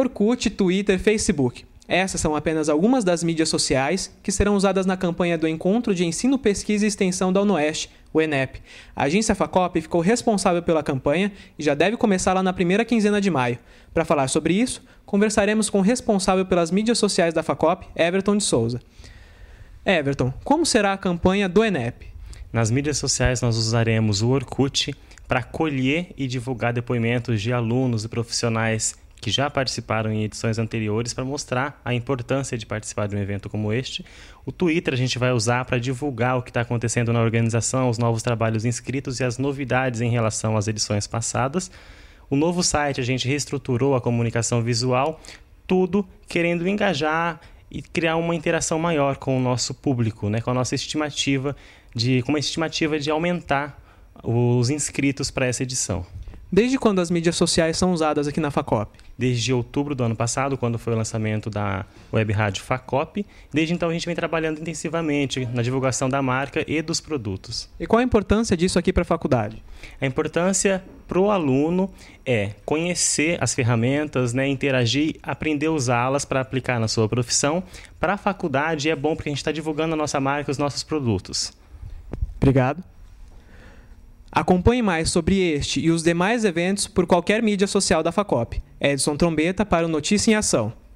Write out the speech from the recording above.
Orkut, Twitter, Facebook. Essas são apenas algumas das mídias sociais que serão usadas na campanha do Encontro de Ensino, Pesquisa e Extensão da UNOeste, o ENEP. A agência Facop ficou responsável pela campanha e já deve começar lá na primeira quinzena de maio. Para falar sobre isso, conversaremos com o responsável pelas mídias sociais da Facop, Everton de Souza. Everton, como será a campanha do ENEP? Nas mídias sociais nós usaremos o Orkut para colher e divulgar depoimentos de alunos e profissionais que já participaram em edições anteriores para mostrar a importância de participar de um evento como este. O Twitter a gente vai usar para divulgar o que está acontecendo na organização, os novos trabalhos inscritos e as novidades em relação às edições passadas. O novo site a gente reestruturou a comunicação visual, tudo querendo engajar e criar uma interação maior com o nosso público, né? com a nossa estimativa de, com uma estimativa de aumentar os inscritos para essa edição. Desde quando as mídias sociais são usadas aqui na Facop? Desde outubro do ano passado, quando foi o lançamento da web rádio Facop. Desde então a gente vem trabalhando intensivamente na divulgação da marca e dos produtos. E qual a importância disso aqui para a faculdade? A importância para o aluno é conhecer as ferramentas, né, interagir, aprender a usá-las para aplicar na sua profissão. Para a faculdade é bom porque a gente está divulgando a nossa marca, e os nossos produtos. Obrigado. Acompanhe mais sobre este e os demais eventos por qualquer mídia social da Facop. Edson Trombeta para o Notícia em Ação.